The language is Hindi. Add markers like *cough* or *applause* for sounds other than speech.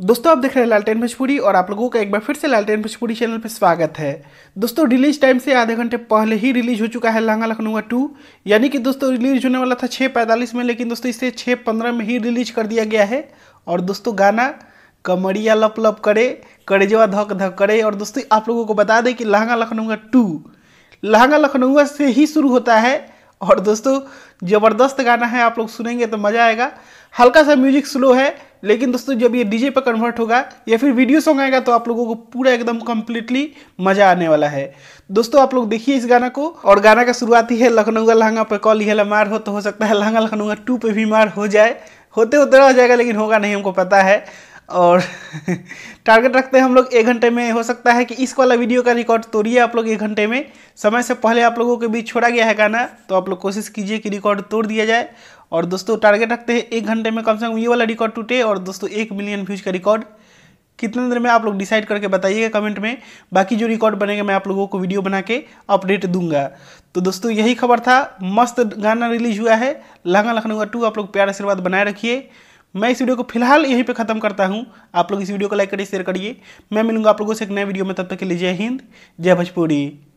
दोस्तों आप देख रहे हैं लालटेन भोजपुरी और आप लोगों का एक बार फिर से लालटेन भोजपुरी चैनल पर स्वागत है दोस्तों रिलीज टाइम से आधे घंटे पहले ही रिलीज हो चुका है लहंगा लखनऊआ टू यानी कि दोस्तों रिलीज होने वाला था छः पैंतालीस में लेकिन दोस्तों इसे छः पंद्रह में ही रिलीज कर दिया गया है और दोस्तों गाना कमरिया लप लप करे जवा धक धक करे और दोस्तों आप लोगों को बता दें कि लहंगा लखनऊआ टू लहंगा लखनऊआ से ही शुरू होता है और दोस्तों ज़बरदस्त गाना है आप लोग सुनेंगे तो मज़ा आएगा हल्का सा म्यूजिक स्लो है लेकिन दोस्तों जब ये डीजे पर कन्वर्ट होगा या फिर वीडियो सॉन्ग आएगा तो आप लोगों को पूरा एकदम कम्प्लीटली मज़ा आने वाला है दोस्तों आप लोग देखिए इस गाना को और गाना का शुरुआत ही है लखनऊगा लहंगा पर कॉल ही मार हो तो हो सकता है लहंगा लखनऊगा टू पे भी मार हो जाए होते होते रह जाएगा लेकिन होगा नहीं हमको पता है और टारगेट *laughs* रखते हैं हम लोग एक घंटे में हो सकता है कि इस वाला वीडियो का रिकॉर्ड तोड़िए आप लोग एक घंटे में समय से पहले आप लोगों के बीच छोड़ा गया है गाना तो आप लोग कोशिश कीजिए कि रिकॉर्ड तोड़ दिया जाए और दोस्तों टारगेट रखते हैं एक घंटे में कम से कम ये वाला रिकॉर्ड टूटे और दोस्तों एक मिलियन व्यूज का रिकॉर्ड कितने देर में आप लोग डिसाइड करके बताइएगा कमेंट में बाकी जो रिकॉर्ड बनेगा मैं आप लोगों को वीडियो बना के अपडेट दूंगा तो दोस्तों यही खबर था मस्त गाना रिलीज हुआ है लहंगा लखनऊ टू आप लोग प्यार आशीर्वाद बनाए रखिए मैं इस वीडियो को फिलहाल यहीं पे ख़त्म करता हूँ आप लोग इस वीडियो को लाइक करिए शेयर करिए मैं मिलूंगा आप लोगों से एक नए वीडियो में तब तक के लिए जय हिंद जय भोजपुरी